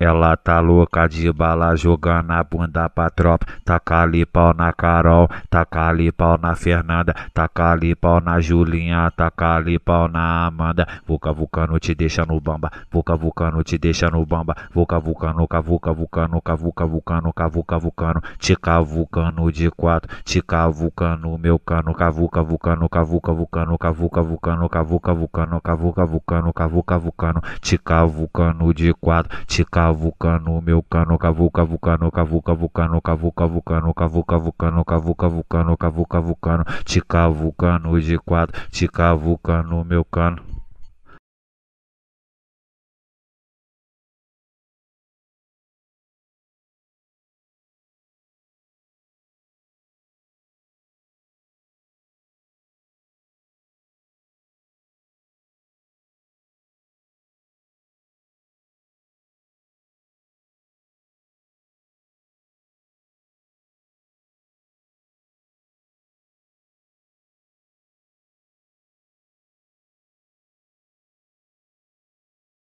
Ela tá louca de bala, jogando a bunda pra tropa. Taca ali pau na Carol, taca ali pau na Fernanda, taca ali pau na Julinha, taca ali pau na Amanda. Vulca vulcano te deixa no bamba, vulca vulcano te deixa no bamba, vulca vulcano, cavuca vulcano, cavuca vulcano, cavuca vulcano, te cavucano de quatro, te cavucano meu cano, cavuca vulcano, cavuca vulcano, cavuca vulcano, cavuca vulcano, cavuca vulcano, cavuca vulcano, te cavucano de quatro, te cavucano cavucano meu cano, cavuca, vulcano, cavuca, vulcano, cavuca, vulcano, cavuca, vulcano, cavuca, vulcano, cavuca, vulcano, te cavucano de quatro, te cavuca meu cano.